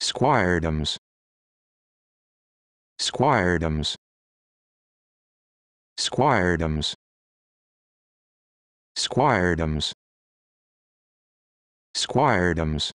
Squiredoms. Squiredoms. Squiredoms. Squiredoms. Squiredoms.